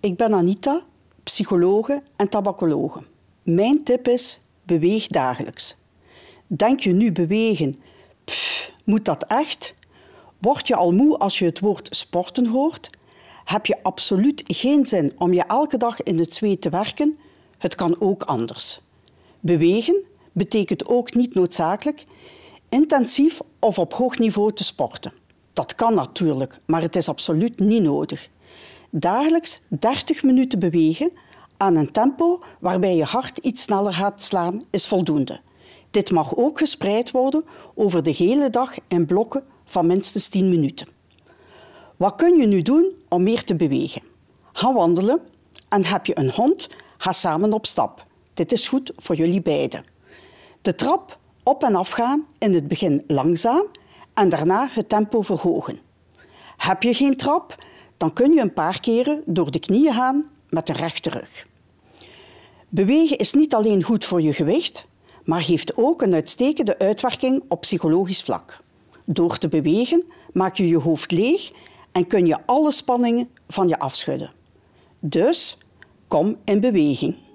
Ik ben Anita, psychologe en tabakologe. Mijn tip is: beweeg dagelijks. Denk je nu bewegen? Pff, moet dat echt? Word je al moe als je het woord sporten hoort? Heb je absoluut geen zin om je elke dag in het zweet te werken? Het kan ook anders. Bewegen betekent ook niet noodzakelijk intensief of op hoog niveau te sporten. Dat kan natuurlijk, maar het is absoluut niet nodig dagelijks 30 minuten bewegen aan een tempo waarbij je hart iets sneller gaat slaan, is voldoende. Dit mag ook gespreid worden over de hele dag in blokken van minstens 10 minuten. Wat kun je nu doen om meer te bewegen? Ga wandelen en heb je een hond, ga samen op stap. Dit is goed voor jullie beiden. De trap op en af gaan, in het begin langzaam en daarna het tempo verhogen. Heb je geen trap, dan kun je een paar keren door de knieën gaan met een rechte rug. Bewegen is niet alleen goed voor je gewicht, maar heeft ook een uitstekende uitwerking op psychologisch vlak. Door te bewegen maak je je hoofd leeg en kun je alle spanningen van je afschudden. Dus kom in beweging.